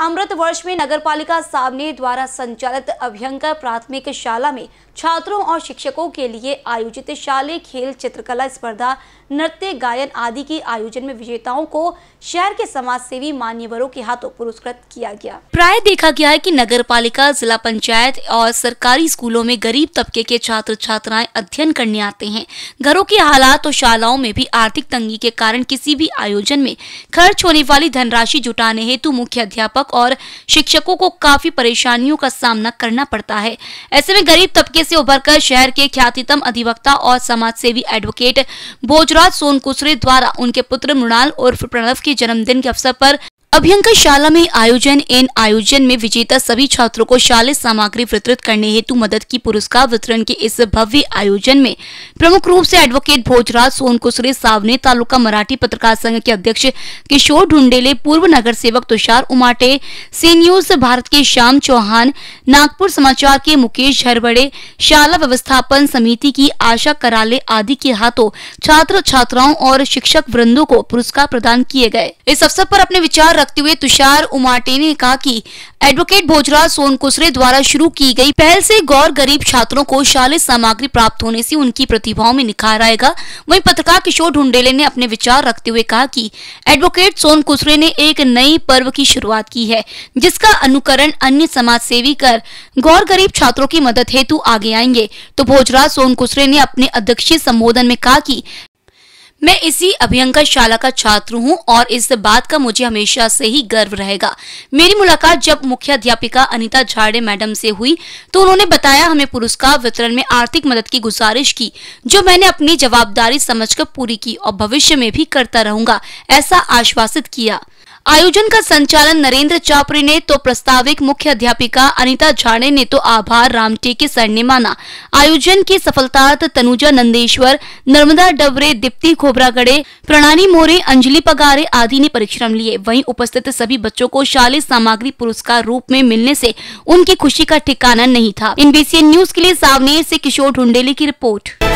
अमृत वर्ष में नगर पालिका सामने द्वारा संचालित अभ्यंकर प्राथमिक शाला में छात्रों और शिक्षकों के लिए आयोजित शाले खेल चित्रकला स्पर्धा नृत्य गायन आदि के आयोजन में विजेताओं को शहर के समाज सेवी मान्यवरों के हाथों पुरस्कृत किया गया प्राय देखा गया है कि पालिका जिला पंचायत और सरकारी स्कूलों में गरीब तबके के छात्र छात्राएं अध्ययन करने आते हैं घरों के हालात और शालाओं में भी आर्थिक तंगी के कारण किसी भी आयोजन में खर्च होने वाली धनराशि जुटाने हेतु मुख्य अध्यापक और शिक्षकों को काफी परेशानियों का सामना करना पड़ता है ऐसे में गरीब तबके से उभरकर शहर के ख्यातितम अधिवक्ता और समाज सेवी एडवोकेट भोजराज सोनकुसरे द्वारा उनके पुत्र मृणाल उर्फ प्रणव के जन्मदिन के अवसर पर शाला में आयोजन इन आयोजन में विजेता सभी छात्रों को शाले सामग्री वितरित करने हेतु मदद की पुरस्कार वितरण के इस भव्य आयोजन में प्रमुख रूप से एडवोकेट भोजराज सोन सावने तालुका मराठी पत्रकार संघ के अध्यक्ष किशोर ढुंडेले पूर्व नगर सेवक तुषार उमाटे सी न्यूज भारत के श्याम चौहान नागपुर समाचार के मुकेश झरबड़े शाला व्यवस्थापन समिति की आशा कराले आदि के हाथों छात्र छात्राओं और शिक्षक वृंदों को पुरस्कार प्रदान किए गए इस अवसर आरोप अपने विचार रखते हुए तुषार उमाटे ने कहा कि एडवोकेट भोजराज सोन कुसरे द्वारा शुरू की गई पहल से गौर गरीब छात्रों को शालेय सामग्री प्राप्त होने से उनकी प्रतिभाओं में निखार आएगा वहीं पत्रकार किशोर ढुंडेले ने अपने विचार रखते हुए कहा कि एडवोकेट सोन कुसरे ने एक नई पर्व की शुरुआत की है जिसका अनुकरण अन्य समाज सेवी कर गौर गरीब छात्रों की मदद हेतु आगे आएंगे तो भोजराज सोन कुसरे ने अपने अध्यक्षीय संबोधन में कहा की मैं इसी अभियंकर शाला का छात्र हूं और इस बात का मुझे हमेशा से ही गर्व रहेगा मेरी मुलाकात जब मुख्य अध्यापिका अनिता झाड़े मैडम से हुई तो उन्होंने बताया हमें पुरस्कार वितरण में आर्थिक मदद की गुजारिश की जो मैंने अपनी जवाबदारी समझकर पूरी की और भविष्य में भी करता रहूंगा ऐसा आश्वासित किया आयोजन का संचालन नरेंद्र चापरी ने तो प्रस्ताविक मुख्य अध्यापिका अनिता झाड़े ने तो आभार रामटेके सर ने माना आयोजन की सफलतार्थ तनुजा नंदेश्वर नर्मदा डबरे दीप्ति खोबरागड़े प्रणाली मोरे अंजलि पगारे आदि ने परिश्रम लिए वहीं उपस्थित सभी बच्चों को शाली सामग्री पुरस्कार रूप में मिलने ऐसी उनकी खुशी का ठिकाना नहीं था इन न्यूज के लिए सावनेर ऐसी किशोर ढुंडेली की रिपोर्ट